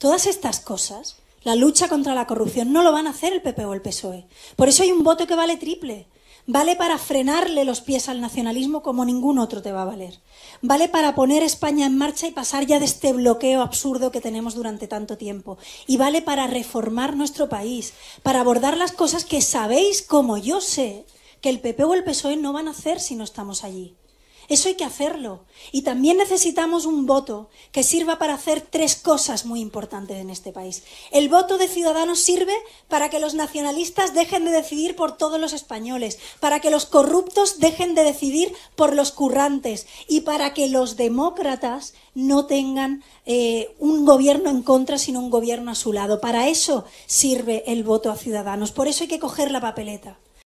Todas estas cosas, la lucha contra la corrupción, no lo van a hacer el PP o el PSOE. Por eso hay un voto que vale triple. Vale para frenarle los pies al nacionalismo como ningún otro te va a valer. Vale para poner España en marcha y pasar ya de este bloqueo absurdo que tenemos durante tanto tiempo. Y vale para reformar nuestro país, para abordar las cosas que sabéis como yo sé que el PP o el PSOE no van a hacer si no estamos allí. Eso hay que hacerlo. Y también necesitamos un voto que sirva para hacer tres cosas muy importantes en este país. El voto de ciudadanos sirve para que los nacionalistas dejen de decidir por todos los españoles, para que los corruptos dejen de decidir por los currantes y para que los demócratas no tengan eh, un gobierno en contra, sino un gobierno a su lado. Para eso sirve el voto a ciudadanos. Por eso hay que coger la papeleta.